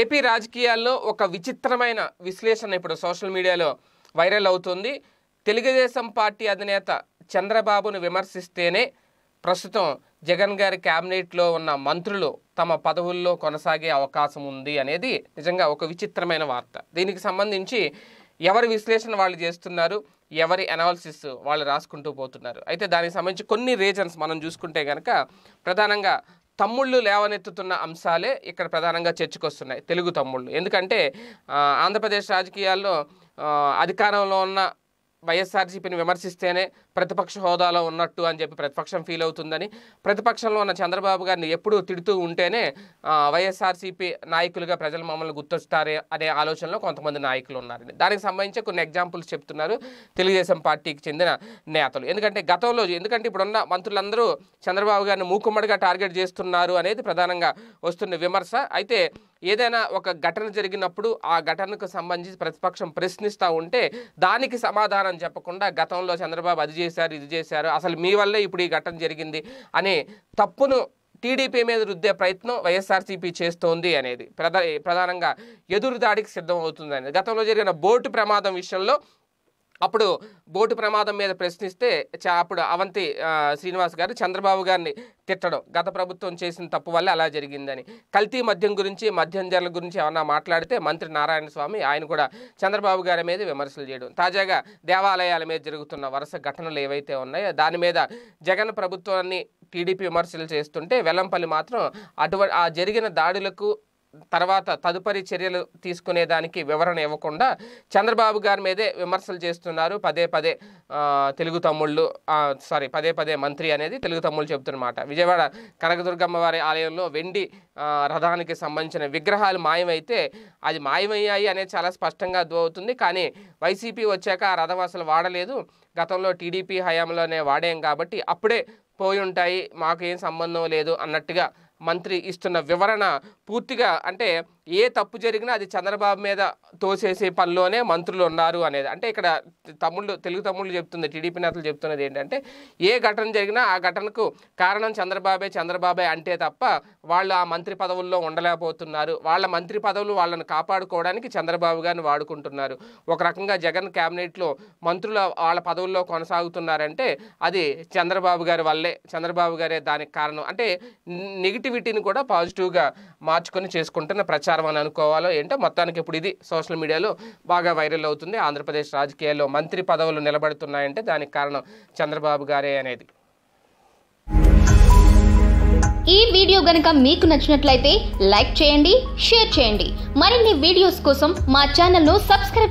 AP రాజకీయాల్లో ఒక విచిత్రమైన విశ్లేషణ ఇప్పుడు సోషల్ మీడియాలో వైరల్ అవుతుంది తెలుగుదేశం పార్టీ అధినేత చంద్రబాబును విమర్శిస్తేనే ప్రస్తుతం జగన్ గారి క్యాబినెట్లో ఉన్న మంత్రులు తమ పదవుల్లో కొనసాగే అవకాశం ఉంది అనేది నిజంగా ఒక విచిత్రమైన వార్త దీనికి సంబంధించి ఎవరి విశ్లేషణ వాళ్ళు చేస్తున్నారు ఎవరి అనాలిసిస్ వాళ్ళు రాసుకుంటూ పోతున్నారు అయితే దానికి సంబంధించి కొన్ని రీజన్స్ మనం చూసుకుంటే కనుక ప్రధానంగా తమ్ముళ్ళు లేవనెత్తుతున్న అంశాలే ఇక్కడ ప్రధానంగా చర్చకొస్తున్నాయి తెలుగు తమ్ముళ్ళు ఎందుకంటే ఆంధ్రప్రదేశ్ రాజకీయాల్లో అధికారంలో ఉన్న వైఎస్ఆర్సీపీని విమర్శిస్తేనే ప్రతిపక్ష హోదాలో ఉన్నట్టు అని చెప్పి ప్రతిపక్షం ఫీల్ అవుతుందని ప్రతిపక్షంలో ఉన్న చంద్రబాబు గారిని ఎప్పుడూ తిడుతూ ఉంటేనే వైఎస్ఆర్సీపీ నాయకులుగా ప్రజలు మమ్మల్ని గుర్తొస్తారే అనే ఆలోచనలో కొంతమంది నాయకులు ఉన్నారని దానికి సంబంధించి కొన్ని ఎగ్జాంపుల్స్ చెప్తున్నారు తెలుగుదేశం పార్టీకి చెందిన నేతలు ఎందుకంటే గతంలో ఎందుకంటే ఇప్పుడున్న మంత్రులందరూ చంద్రబాబు గారిని మూకుమ్మడిగా టార్గెట్ చేస్తున్నారు అనేది ప్రధానంగా వస్తున్న విమర్శ అయితే ఏదైనా ఒక ఘటన జరిగినప్పుడు ఆ ఘటనకు సంబంధించి ప్రతిపక్షం ప్రశ్నిస్తూ ఉంటే దానికి సమాధానం చెప్పకుండా గతంలో చంద్రబాబు అది చేశారు ఇది చేశారు అసలు మీ వల్లే ఇప్పుడు ఈ ఘటన జరిగింది అనే తప్పును టీడీపీ మీద రుద్దే ప్రయత్నం వైఎస్ఆర్సీపీ చేస్తోంది అనేది ప్రధా ప్రధానంగా ఎదురు దాడికి సిద్ధం అనేది గతంలో జరిగిన బోటు ప్రమాదం విషయంలో అప్పుడు బోటు ప్రమాదం మీద ప్రశ్నిస్తే అప్పుడు అవంతి శ్రీనివాస్ గారు చంద్రబాబు గారిని తిట్టడం గత ప్రభుత్వం చేసిన తప్పు వల్ల అలా జరిగిందని కల్తీ మద్యం గురించి మద్యం ధరల గురించి ఏమన్నా మాట్లాడితే మంత్రి నారాయణ స్వామి ఆయన కూడా చంద్రబాబు గారి మీద విమర్శలు చేయడం తాజాగా దేవాలయాల మీద జరుగుతున్న వరుస ఘటనలు ఏవైతే ఉన్నాయో దాని మీద జగన్ ప్రభుత్వాన్ని టీడీపీ విమర్శలు చేస్తుంటే వెల్లంపల్లి మాత్రం అటువంటి ఆ జరిగిన దాడులకు తర్వాత తదుపరి చర్యలు తీసుకునేదానికి వివరణ ఇవ్వకుండా చంద్రబాబు గారి మీదే విమర్శలు చేస్తున్నారు పదే పదే తెలుగు తమ్ముళ్ళు సారీ పదే పదే మంత్రి అనేది తెలుగు తమ్ముళ్ళు చెబుతున్నమాట విజయవాడ కనకదుర్గమ్మ వారి ఆలయంలో వెండి రథానికి సంబంధించిన విగ్రహాలు మాయమైతే అది మాయమయ్యాయి అనేది చాలా స్పష్టంగా అవుతుంది కానీ వైసీపీ వచ్చాక ఆ రథం అసలు వాడలేదు గతంలో టీడీపీ హయాంలోనే వాడాం కాబట్టి అప్పుడే పోయి ఉంటాయి మాకు ఏం సంబంధం లేదు అన్నట్టుగా మంత్రి ఇస్తున్న వివరణ పూర్తిగా అంటే ఏ తప్పు జరిగినా అది చంద్రబాబు మీద తోసేసే పనిలోనే మంత్రులు ఉన్నారు అనేది అంటే ఇక్కడ తమ్ముళ్ళు తెలుగు తమ్ముళ్ళు చెప్తుంది టీడీపీ నేతలు చెప్తున్నది ఏంటంటే ఏ ఘటన జరిగినా ఆ ఘటనకు కారణం చంద్రబాబే చంద్రబాబే అంటే తప్ప వాళ్ళు ఆ మంత్రి పదవుల్లో ఉండలేకపోతున్నారు వాళ్ళ మంత్రి పదవులు వాళ్ళని కాపాడుకోవడానికి చంద్రబాబు గారిని వాడుకుంటున్నారు ఒక రకంగా జగన్ క్యాబినెట్లో మంత్రుల వాళ్ళ పదవుల్లో కొనసాగుతున్నారంటే అది చంద్రబాబు గారి వల్లే చంద్రబాబు గారే దానికి కారణం అంటే నెగిటివిటీని కూడా పాజిటివ్గా మార్చుకొని చేసుకుంటున్న ప్రచారం ప్రచారం అని అనుకోవాలో ఏంటో మొత్తానికి ఇప్పుడు ఇది సోషల్ మీడియాలో బాగా వైరల్ అవుతుంది ఆంధ్రప్రదేశ్ రాజకీయాల్లో మంత్రి పదవులు నిలబడుతున్నాయంటే దానికి కారణం చంద్రబాబు గారే అనేది ఈ వీడియో గనక మీకు నచ్చినట్లయితే లైక్ చేయండి షేర్ చేయండి మరిన్ని వీడియోస్ కోసం మా ను సబ్స్క్రైబ్